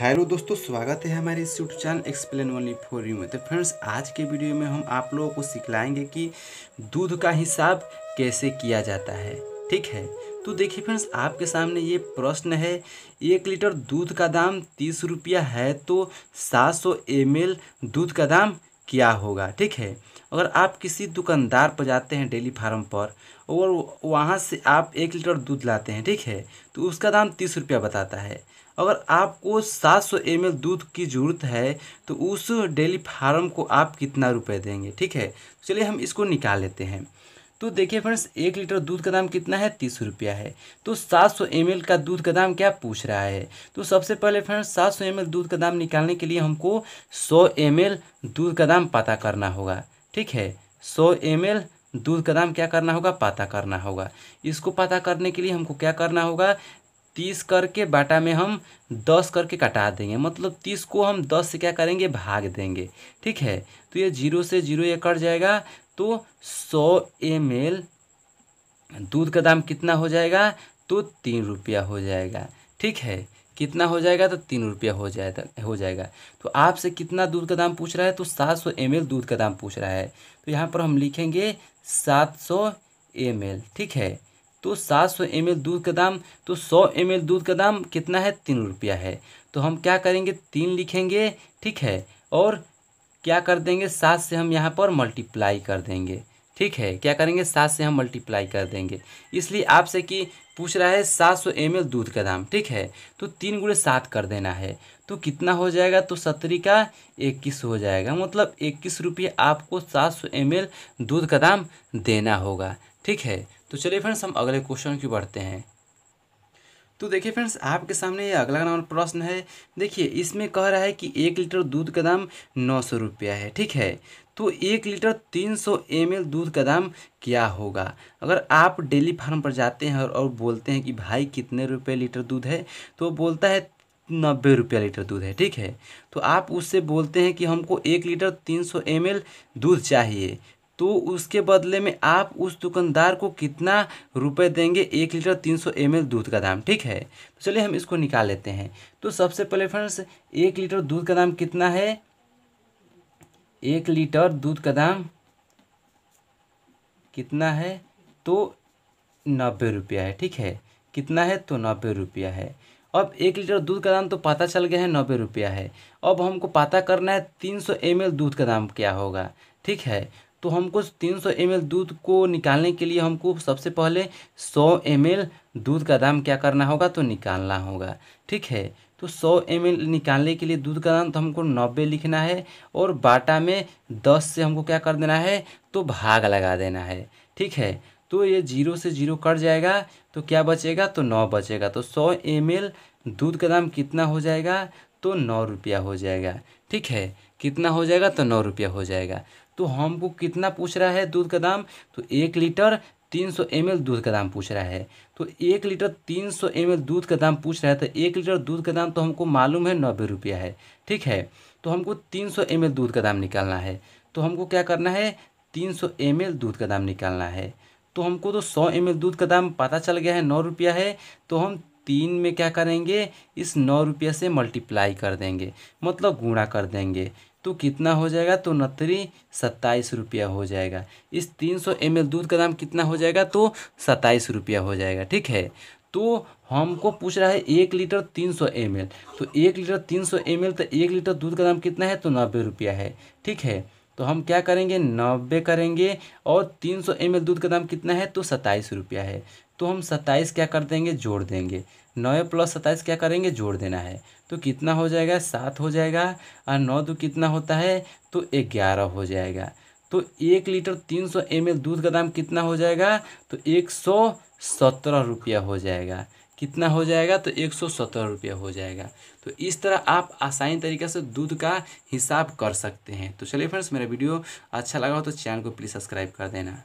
hello दोस्तों स्वागत है हमारे इस YouTube channel explain only for you में तो फ्रेंड्स आज के वीडियो में हम आप लोगों को सिखलाएंगे कि दूध का हिसाब कैसे किया जाता है ठीक है तो देखिए फ्रेंड्स आपके सामने ये प्रश्न है एक लीटर दूध का दाम तीस रुपया है तो सात सौ एम दूध का दाम क्या होगा ठीक है अगर आप किसी दुकानदार पर जाते हैं डेली फार्म पर और वहाँ से आप एक लीटर दूध लाते हैं ठीक है तो उसका दाम तीस रुपया बताता है अगर आपको 700 सौ दूध की ज़रूरत है तो उस डेली फार्म को आप कितना रुपए देंगे ठीक है चलिए हम इसको निकाल लेते हैं तो देखिए फ्रेंड्स एक लीटर दूध का दाम कितना है तीस रुपया है तो सात सौ एम का दूध का दाम क्या पूछ रहा है तो सबसे पहले फ्रेंड्स सात सौ एम दूध का दाम निकालने के लिए हमको सौ एम दूध का दाम पता करना होगा ठीक है सौ एम दूध का दाम क्या करना होगा पता करना होगा इसको पता करने के लिए हमको क्या करना होगा तीस करके बाटा में हम दस करके कटा देंगे मतलब तीस को हम दस से क्या करेंगे भाग देंगे ठीक है तो ये जीरो से जीरो ये कट जाएगा तो सौ एम एल दूध का दाम कितना हो जाएगा तो तीन रुपया हो जाएगा ठीक है कितना हो जाएगा तो तीन रुपया हो जाएगा हो जाएगा तो आपसे कितना दूध का दाम पूछ रहा है तो सात सौ एम एल दूध का दाम पूछ रहा है तो यहाँ पर हम लिखेंगे सात सौ एम एल ठीक है तो 700 ml दूध का दाम तो 100 एम दूध का दाम कितना है तीन रुपया है तो हम क्या करेंगे तीन लिखेंगे ठीक है और क्या कर देंगे सात से हम यहाँ पर मल्टीप्लाई कर देंगे ठीक है क्या करेंगे सात से हम मल्टीप्लाई कर देंगे इसलिए आपसे कि पूछ रहा है सात सौ एम दूध का दाम ठीक है तो तीन गुड़े सात कर देना है तो कितना हो जाएगा तो सत्तरी का इक्कीस हो जाएगा मतलब इक्कीस रुपये आपको सात सौ एम दूध का दाम देना होगा ठीक है तो चलिए फ्रेंड्स हम अगले क्वेश्चन की बढ़ते हैं तो देखिए फ्रेंड्स आपके सामने अगला नंबर प्रश्न है देखिए इसमें कह रहा है कि एक लीटर दूध का दाम नौ सौ रुपया है ठीक है तो एक लीटर तीन सौ एम दूध का दाम क्या होगा अगर आप डेली फार्म पर जाते हैं और, और बोलते हैं कि भाई कितने रुपये लीटर दूध है तो बोलता है नब्बे रुपया लीटर दूध है ठीक है तो आप उससे बोलते हैं कि हमको एक लीटर तीन सौ एम दूध चाहिए तो उसके बदले में आप उस दुकानदार को कितना रुपए देंगे एक लीटर तीन सौ एम दूध का दाम ठीक है तो चलिए हम इसको निकाल लेते हैं तो सबसे पहले फ्रेंड्स एक लीटर दूध का दाम कितना है एक लीटर दूध का दाम कितना है तो नब्बे रुपया है ठीक है कितना है तो नब्बे रुपया है अब एक लीटर दूध का दाम तो पता चल गया है नब्बे रुपया है अब हमको पता करना है तीन सौ एम दूध का दाम क्या होगा ठीक है तो हमको 300 सौ दूध को निकालने के लिए हमको सबसे पहले 100 एम दूध का दाम क्या करना होगा तो निकालना होगा ठीक है तो 100 एम निकालने के लिए दूध का दाम तो हमको 90 लिखना है और बाटा में 10 से हमको क्या कर देना है तो भाग लगा देना है ठीक है तो ये जीरो से जीरो कट जाएगा तो क्या बचेगा तो नौ बचेगा तो सौ एम दूध का दाम कितना हो जाएगा तो नौ रुपया हो जाएगा ठीक है कितना हो जाएगा तो नौ रुपया हो जाएगा तो हमको कितना पूछ रहा है दूध का दाम तो एक लीटर तीन सौ एम दूध का दाम पूछ रहा है तो एक लीटर तीन सौ एम दूध का दाम पूछ रहा है तो एक लीटर दूध का दाम तो हमको मालूम है नब्बे रुपया है ठीक है तो हमको तीन सौ एम दूध का दाम निकालना है तो हमको क्या करना है तीन सौ एम दूध का दाम निकालना है तो हमको तो सौ एम दूध का दाम पता चल गया है नौ रुपया है तो हम तीन में क्या करेंगे इस नौ रुपये से मल्टीप्लाई कर देंगे मतलब गुणा कर देंगे तो कितना हो जाएगा तो नतरी सत्ताईस रुपया हो जाएगा इस तीन सौ एम दूध का दाम कितना हो जाएगा तो सत्ताईस रुपया हो जाएगा ठीक है तो हमको पूछ रहा है एक लीटर तीन सौ एम तो एक लीटर तीन सौ एम तो एक लीटर दूध का दाम कितना है तो नब्बे रुपया है ठीक है तो हम क्या करेंगे नब्बे करेंगे और तीन सौ एम दूध का दाम कितना है तो सत्ताईस रुपया है तो हम सत्ताईस क्या कर देंगे जोड़ देंगे नौ प्लस सत्ताईस क्या करेंगे जोड़ देना है तो कितना हो जाएगा सात हो जाएगा और नौ दो कितना होता है तो ग्यारह हो जाएगा तो एक लीटर तीन सौ एम दूध का दाम कितना हो जाएगा तो एक सौ सत्रह रुपया हो जाएगा कितना हो जाएगा तो एक सौ हो जाएगा तो इस तरह आप आसानी तरीके से दूध का हिसाब कर सकते हैं तो चलिए फ्रेंड्स मेरा वीडियो अच्छा लगा हो तो चैनल को प्लीज़ सब्सक्राइब कर देना